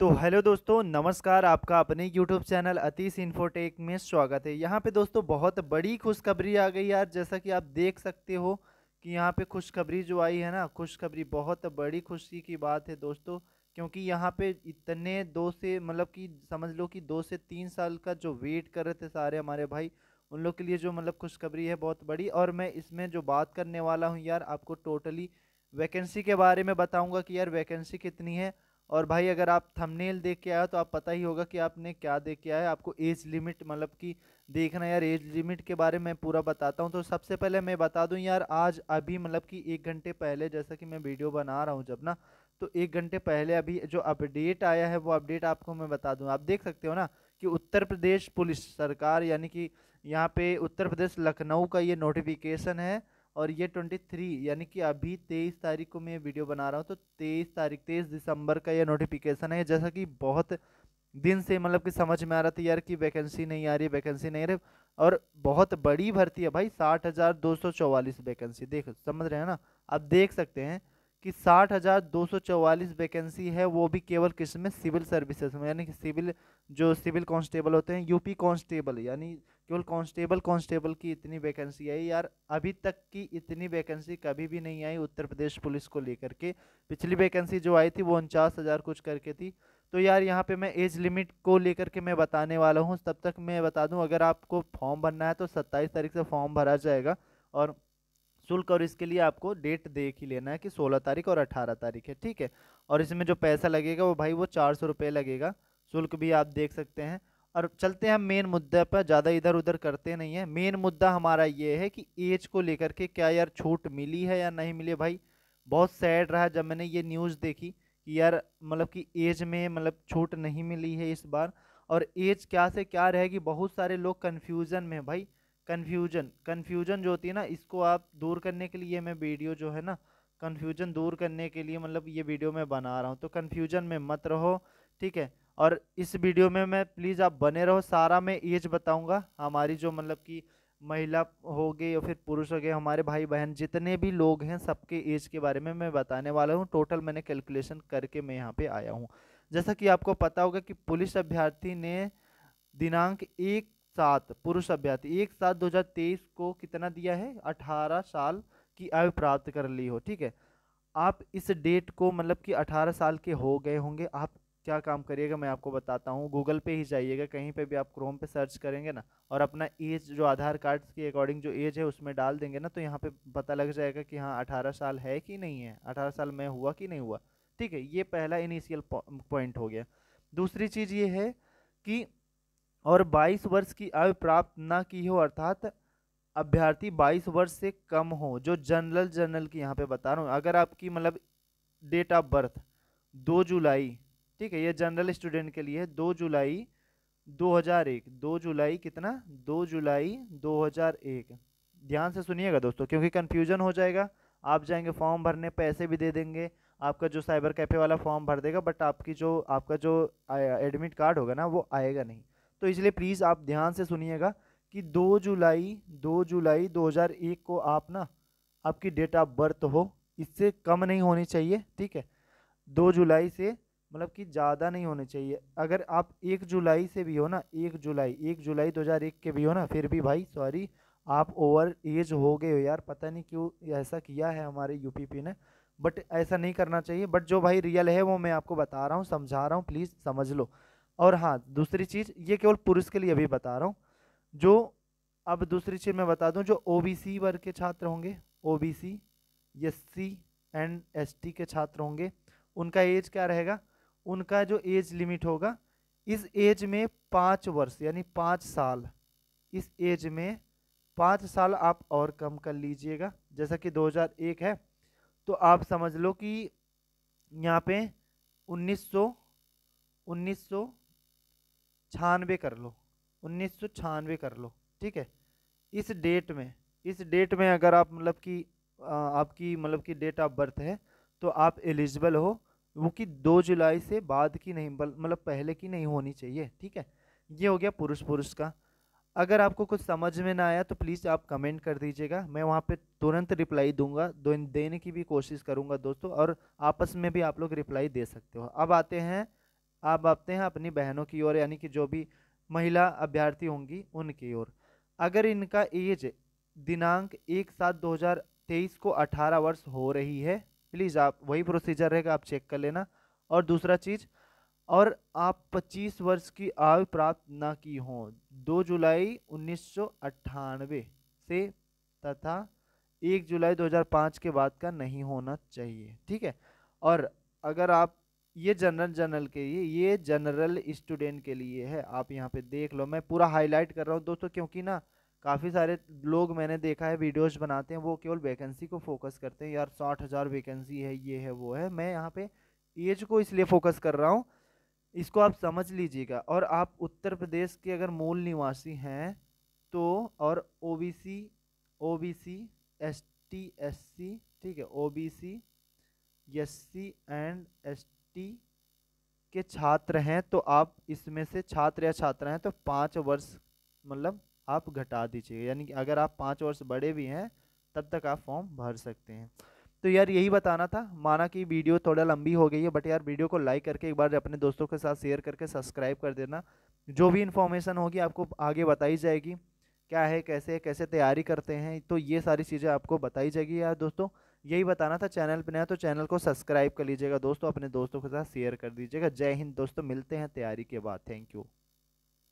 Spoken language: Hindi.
तो हेलो दोस्तों नमस्कार आपका अपने यूट्यूब चैनल अतीश इन्फोटेक में स्वागत है यहाँ पे दोस्तों बहुत बड़ी खुशखबरी आ गई यार जैसा कि आप देख सकते हो कि यहाँ पे खुशखबरी जो आई है ना खुशखबरी बहुत बड़ी खुशी की बात है दोस्तों क्योंकि यहाँ पे इतने दो से मतलब कि समझ लो कि दो से तीन साल का जो वेट कर रहे थे सारे हमारे भाई उन लोग के लिए जो मतलब खुशखबरी है बहुत बड़ी और मैं इसमें जो बात करने वाला हूँ यार आपको टोटली वैकेंसी के बारे में बताऊँगा कि यार वैकेंसी कितनी है और भाई अगर आप थंबनेल देख के आए तो आप पता ही होगा कि आपने क्या देख के आया आपको एज लिमिट मतलब कि देखना यार एज लिमिट के बारे में पूरा बताता हूँ तो सबसे पहले मैं बता दूँ यार आज अभी मतलब कि एक घंटे पहले जैसा कि मैं वीडियो बना रहा हूँ जब ना तो एक घंटे पहले अभी जो अपडेट आया है वो अपडेट आपको मैं बता दूँ आप देख सकते हो ना कि उत्तर प्रदेश पुलिस सरकार यानी कि यहाँ पे उत्तर प्रदेश लखनऊ का ये नोटिफिकेशन है और ये ट्वेंटी थ्री यानी कि अभी तेईस तारीख को मैं ये वीडियो बना रहा हूँ तो तेईस तारीख तेईस दिसंबर का ये नोटिफिकेशन है जैसा कि बहुत दिन से मतलब कि समझ में आ रहा था यार कि वैकेंसी नहीं आ रही वैकेंसी नहीं आ रही और बहुत बड़ी भर्ती है भाई साठ हज़ार दो सौ चौवालीस वैकेंसी देख समझ रहे हैं ना आप देख सकते हैं कि साठ हज़ार दो सौ चौवालीस वैकेंसी है वो भी केवल किस में सिविल सर्विसेज में यानी कि सिविल जो सिविल कांस्टेबल होते हैं यूपी कांस्टेबल यानी केवल कांस्टेबल कांस्टेबल की इतनी वैकेंसी आई यार अभी तक की इतनी वैकेंसी कभी भी नहीं आई उत्तर प्रदेश पुलिस को लेकर के पिछली वैकेंसी जो आई थी वो उनचास हज़ार कुछ करके थी तो यार यहाँ पे मैं एज लिमिट को लेकर के मैं बताने वाला हूँ तब तक मैं बता दूँ अगर आपको फॉर्म भरना है तो सत्ताईस तारीख से फॉर्म भरा जाएगा और शुल्क और इसके लिए आपको डेट देख ही लेना है कि सोलह तारीख और अठारह तारीख है ठीक है और इसमें जो पैसा लगेगा वो भाई वो चार सौ रुपये लगेगा शुल्क भी आप देख सकते हैं और चलते हैं मेन मुद्दे पर ज़्यादा इधर उधर करते नहीं हैं मेन मुद्दा हमारा ये है कि एज को लेकर के क्या यार छूट मिली है या नहीं मिली भाई बहुत सैड रहा जब मैंने ये न्यूज़ देखी कि यार मतलब कि एज में मतलब छूट नहीं मिली है इस बार और एज क्या से क्या रहेगी बहुत सारे लोग कन्फ्यूज़न में भाई कन्फ्यूजन कन्फ्यूजन जो होती है ना इसको आप दूर करने के लिए मैं वीडियो जो है ना कन्फ्यूजन दूर करने के लिए मतलब ये वीडियो मैं बना रहा हूँ तो कन्फ्यूजन में मत रहो ठीक है और इस वीडियो में मैं प्लीज़ आप बने रहो सारा मैं एज बताऊंगा हमारी जो मतलब कि महिला हो गई या फिर पुरुष हो गए हमारे भाई बहन जितने भी लोग हैं सबके एज के बारे में मैं बताने वाला हूँ टोटल मैंने कैलकुलेशन करके मैं यहाँ पे आया हूँ जैसा कि आपको पता होगा कि पुलिस अभ्यर्थी ने दिनांक एक सात पुरुष अभ्यर्थी एक सात दो हज़ार तेईस को कितना दिया है अठारह साल की आयु प्राप्त कर ली हो ठीक है आप इस डेट को मतलब कि 18 साल के हो गए होंगे आप क्या काम करिएगा मैं आपको बताता हूँ गूगल पे ही जाइएगा कहीं पे भी आप क्रोम पे सर्च करेंगे ना और अपना एज जो आधार कार्ड के अकॉर्डिंग जो एज है उसमें डाल देंगे ना तो यहाँ पे पता लग जाएगा कि हाँ अठारह साल है कि नहीं है अठारह साल में हुआ कि नहीं हुआ ठीक है ये पहला इनिशियल पॉइंट हो गया दूसरी चीज़ ये है कि और बाईस वर्ष की आयु प्राप्त ना की हो अर्थात अभ्यर्थी बाईस वर्ष से कम हो जो जनरल जनरल की यहाँ पर बता रहा हूँ अगर आपकी मतलब डेट ऑफ बर्थ दो जुलाई ठीक है ये जनरल स्टूडेंट के लिए दो जुलाई 2001 दो जुलाई कितना दो जुलाई 2001 ध्यान से सुनिएगा दोस्तों क्योंकि कन्फ्यूजन हो जाएगा आप जाएंगे फॉर्म भरने पैसे भी दे देंगे आपका जो साइबर कैफ़े वाला फॉर्म भर देगा बट आपकी जो आपका जो एडमिट कार्ड होगा ना वो आएगा नहीं तो इसलिए प्लीज़ आप ध्यान से सुनिएगा कि दो जुलाई दो जुलाई 2001 को आप ना आपकी डेट ऑफ बर्थ हो इससे कम नहीं होनी चाहिए ठीक है दो जुलाई से मतलब कि ज़्यादा नहीं होने चाहिए अगर आप एक जुलाई से भी हो ना एक जुलाई एक जुलाई 2001 के भी हो ना फिर भी भाई सॉरी आप ओवर एज हो गए हो यार पता नहीं क्यों ऐसा किया है हमारे यूपीपी ने बट ऐसा नहीं करना चाहिए बट जो भाई रियल है वो मैं आपको बता रहा हूँ समझा रहा हूँ प्लीज़ समझ लो और हाँ दूसरी चीज़ ये केवल पुरुष के लिए भी बता रहा हूँ जो अब दूसरी चीज़ मैं बता दूँ जो ओ वर्ग के छात्र होंगे O B C S C and S T के छात्र होंगे उनका एज क्या रहेगा उनका जो एज लिमिट होगा इस एज में पाँच वर्ष यानी पाँच साल इस एज में पाँच साल आप और कम कर लीजिएगा जैसा कि 2001 है तो आप समझ लो कि यहाँ पे 1900 सौ छानवे कर लो उन्नीस सौ छानवे कर लो ठीक है इस डेट में इस डेट में अगर आप मतलब कि आपकी मतलब कि डेट ऑफ बर्थ है तो आप एलिजिबल हो वो कि दो जुलाई से बाद की नहीं मतलब पहले की नहीं होनी चाहिए ठीक है ये हो गया पुरुष पुरुष का अगर आपको कुछ समझ में ना आया तो प्लीज़ आप कमेंट कर दीजिएगा मैं वहाँ पे तुरंत रिप्लाई दूंगा देने की भी कोशिश करूँगा दोस्तों और आपस में भी आप लोग रिप्लाई दे सकते हो अब आते हैं आप आते हैं अपनी बहनों की ओर यानी कि जो भी महिला अभ्यर्थी होंगी उनकी ओर अगर इनका एज दिनांक एक सात दो हज़ार तेईस को अठारह वर्ष हो रही है प्लीज़ आप वही प्रोसीजर रहेगा आप चेक कर लेना और दूसरा चीज़ और आप 25 वर्ष की आयु प्राप्त ना की हों दो जुलाई उन्नीस से तथा एक जुलाई 2005 के बाद का नहीं होना चाहिए ठीक है और अगर आप ये जनरल जनरल के लिए ये जनरल स्टूडेंट के लिए है आप यहाँ पे देख लो मैं पूरा हाईलाइट कर रहा हूँ दोस्तों क्योंकि ना काफ़ी सारे लोग मैंने देखा है वीडियोज़ बनाते हैं वो केवल वैकेंसी को फोकस करते हैं यार साठ हज़ार वैकेंसी है ये है वो है मैं यहाँ पे एज को इसलिए फोकस कर रहा हूँ इसको आप समझ लीजिएगा और आप उत्तर प्रदेश के अगर मूल निवासी हैं तो और O B C O B C S T S C ठीक है O B C S C and S T के छात्र हैं तो आप इसमें से छात्र या छात्रा हैं तो पाँच वर्ष मतलब आप घटा दीजिएगा यानी कि अगर आप पाँच वर्ष बड़े भी हैं तब तक आप फॉर्म भर सकते हैं तो यार यही बताना था माना कि वीडियो थोड़ा लंबी हो गई है बट यार वीडियो को लाइक करके एक बार अपने दोस्तों के साथ शेयर करके सब्सक्राइब कर देना जो भी इन्फॉर्मेशन होगी आपको आगे बताई जाएगी क्या है कैसे कैसे तैयारी करते हैं तो ये सारी चीज़ें आपको बताई जाएगी यार दोस्तों यही बताना था चैनल पर नया तो चैनल को सब्सक्राइब कर लीजिएगा दोस्तों अपने दोस्तों के साथ शेयर कर दीजिएगा जय हिंद दोस्तों मिलते हैं तैयारी के बाद थैंक यू